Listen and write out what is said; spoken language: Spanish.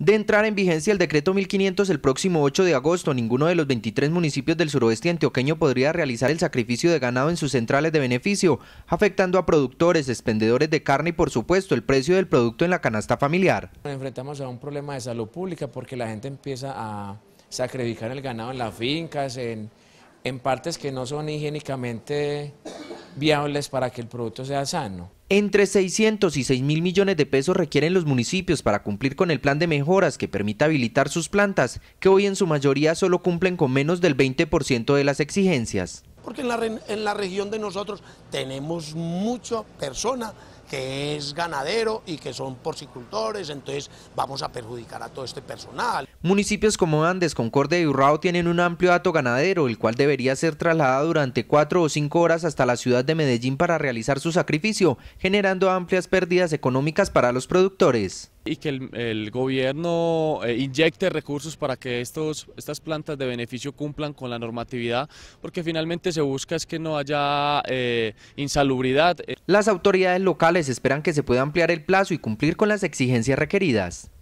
de entrar en vigencia el decreto 1500 el próximo 8 de agosto, ninguno de los 23 municipios del suroeste antioqueño podría realizar el sacrificio de ganado en sus centrales de beneficio, afectando a productores, expendedores de carne y por supuesto el precio del producto en la canasta familiar. Nos enfrentamos a un problema de salud pública porque la gente empieza a sacrificar el ganado en las fincas, en, en partes que no son higiénicamente viables para que el producto sea sano. Entre 600 y 6 mil millones de pesos requieren los municipios para cumplir con el plan de mejoras que permita habilitar sus plantas, que hoy en su mayoría solo cumplen con menos del 20% de las exigencias porque en la, región de nosotros tenemos mucha persona que es ganadero y que son porcicultores, entonces vamos a perjudicar a todo este personal. Municipios como Andes, Concordia y Urrao tienen un amplio dato ganadero, el cual debería ser trasladado durante cuatro o cinco horas hasta la ciudad de Medellín para realizar su sacrificio, generando amplias pérdidas económicas para los productores y que el, gobierno eh, inyecte recursos para que estos, estas plantas de beneficio cumplan con la normatividad, porque finalmente se busca es que no haya eh, insalubridad. Las autoridades locales esperan que se pueda ampliar el plazo y cumplir con las exigencias requeridas.